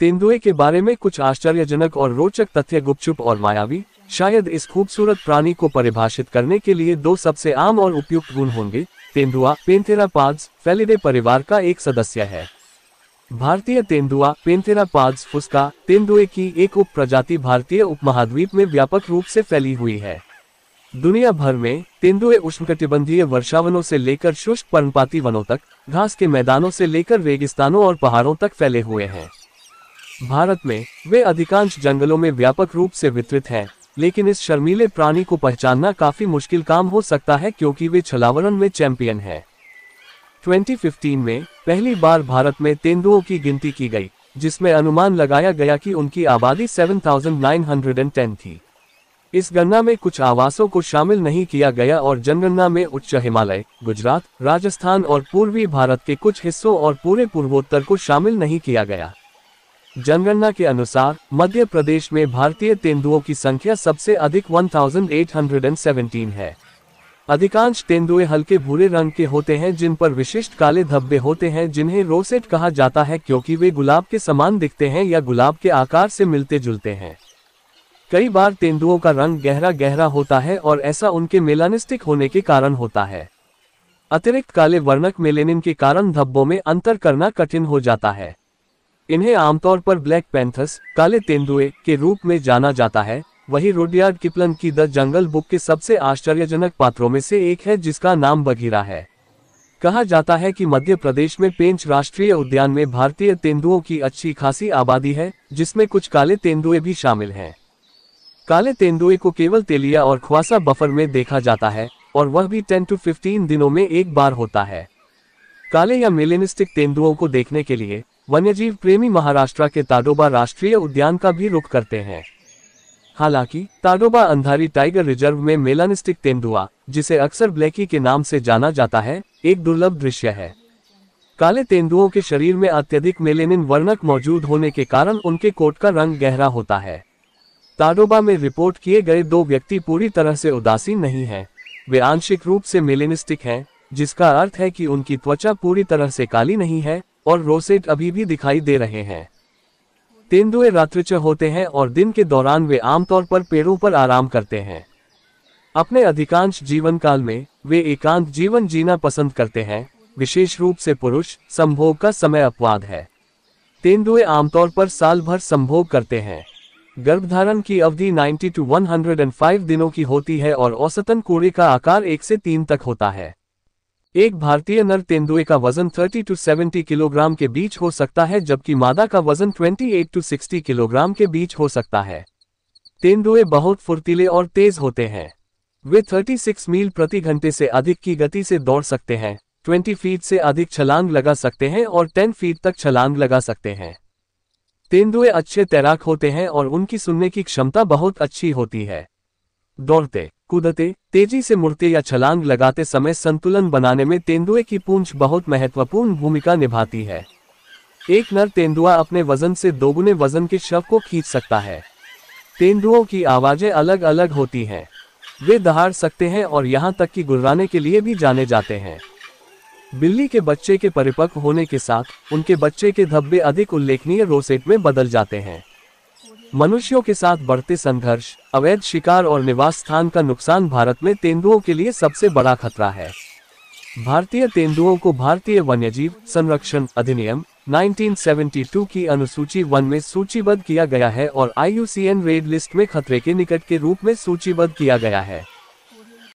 तेंदुए के बारे में कुछ आश्चर्यजनक और रोचक तथ्य गुपचुप और मायावी शायद इस खूबसूरत प्राणी को परिभाषित करने के लिए दो सबसे आम और उपयुक्त गुण होंगे तेंदुआ पेंथेरा पाद्स फेलिडे परिवार का एक सदस्य है भारतीय तेंदुआ पेंथेरा पाद्स फुस्का तेंदुए की एक उप प्रजाति भारतीय उपमहाद्वीप में व्यापक रूप से फैली हुई है दुनिया भर में तेंदुए उष्णकटिबंधीय वर्षावनों से लेकर शुष्क पर्णपाती वनों तक घास के मैदानों से लेकर रेगिस्तानों और पहाड़ों तक फैले हुए हैं भारत में वे अधिकांश जंगलों में व्यापक रूप से वितरित हैं लेकिन इस शर्मीले प्राणी को पहचानना काफी मुश्किल काम हो सकता है क्योंकि वे छलावरण में चैंपियन हैं 2015 में पहली बार भारत में तेंदुओं की गिनती की गई जिसमें अनुमान लगाया गया कि उनकी आबादी 7,910 थी इस गणना में कुछ आवासों को शामिल नहीं किया गया और जनगणना में उच्च हिमालय गुजरात राजस्थान और पूर्वी भारत के कुछ हिस्सों और पूरे पूर्वोत्तर को शामिल नहीं किया गया जनगणना के अनुसार मध्य प्रदेश में भारतीय तेंदुओं की संख्या सबसे अधिक 1817 है अधिकांश तेंदुए हल्के भूरे रंग के होते हैं जिन पर विशिष्ट काले धब्बे होते हैं जिन्हें रोसेट कहा जाता है क्योंकि वे गुलाब के समान दिखते हैं या गुलाब के आकार से मिलते जुलते हैं कई बार तेंदुओं का रंग गहरा गहरा होता है और ऐसा उनके मेलानिस्टिक होने के कारण होता है अतिरिक्त काले वर्णक मेलेनिन के कारण धब्बों में अंतर करना कठिन हो जाता है इन्हें आमतौर पर ब्लैक पैंथस काले तेंदुए के रूप में जाना जाता है वही रोडियार्ड किपलन की द जंगल बुक के सबसे आश्चर्यजनक पात्रों में से एक है जिसका नाम बघीरा है कहा जाता है कि मध्य प्रदेश में पेंच राष्ट्रीय उद्यान में भारतीय तेंदुओं की अच्छी खासी आबादी है जिसमें कुछ काले तेंदुए भी शामिल हैं काले तेंदुए को केवल तेलिया और खुआसा बफर में देखा जाता है और वह भी 10 टू 15 दिनों में एक बार होता है काले या मेलेनिस्टिक तेंदुओं को देखने के लिए वन्यजीव प्रेमी महाराष्ट्र के ताडोबा राष्ट्रीय उद्यान का भी रुख करते हैं हालांकि ताडोबा अंधारी टाइगर रिजर्व में मेलानिस्टिक तेंदुआ जिसे अक्सर ब्लैकी के नाम से जाना जाता है एक दुर्लभ दृश्य है काले तेंदुओं के शरीर में अत्यधिक मेलेनिन वर्णक मौजूद होने के कारण उनके कोट का रंग गहरा होता है ताडोबा में रिपोर्ट किए गए दो व्यक्ति पूरी तरह से उदासीन नहीं हैं। वे आंशिक रूप से मेलेनिस्टिक हैं जिसका अर्थ है कि उनकी त्वचा पूरी तरह से काली नहीं है और रोसेट अभी भी दिखाई दे रहे हैं तेंदुए रात्रिच होते हैं और दिन के दौरान वे आमतौर पर पेड़ों पर आराम करते हैं अपने अधिकांश जीवन काल में वे एकांत जीवन जीना पसंद करते हैं विशेष रूप से पुरुष संभोग का समय अपवाद है तेंदुए आमतौर पर साल भर संभोग करते हैं गर्भधारण की अवधि 90 टू 105 दिनों की होती है और औसतन कूड़े का आकार 1 से 3 तक होता है एक भारतीय नर तेंदुए का वजन 30 टू 70 किलोग्राम के बीच हो सकता है जबकि मादा का वजन 28 टू 60 किलोग्राम के बीच हो सकता है तेंदुए बहुत फुर्तीले और तेज होते हैं वे 36 मील प्रति घंटे से अधिक की गति से दौड़ सकते हैं 20 फीट से अधिक छलांग लगा सकते हैं और 10 फीट तक छलांग लगा सकते हैं तेंदुए अच्छे तैराक होते हैं और उनकी सुनने की क्षमता बहुत अच्छी होती है दौड़ते कूदते तेजी से मुड़ते या छलांग लगाते समय संतुलन बनाने में तेंदुए की पूंछ बहुत महत्वपूर्ण भूमिका निभाती है एक नर तेंदुआ अपने वजन से दोगुने वजन के शव को खींच सकता है तेंदुओं की आवाजें अलग अलग होती हैं वे दहाड़ सकते हैं और यहाँ तक कि गुर्राने के लिए भी जाने जाते हैं बिल्ली के बच्चे के परिपक्व होने के साथ उनके बच्चे के धब्बे अधिक उल्लेखनीय रोसेट में बदल जाते हैं मनुष्यों के साथ बढ़ते संघर्ष अवैध शिकार और निवास स्थान का नुकसान भारत में तेंदुओं के लिए सबसे बड़ा खतरा है भारतीय तेंदुओं को भारतीय वन्यजीव संरक्षण अधिनियम 1972 की अनुसूची वन में सूचीबद्ध किया गया है और आई रेड लिस्ट में खतरे के निकट के रूप में सूचीबद्ध किया गया है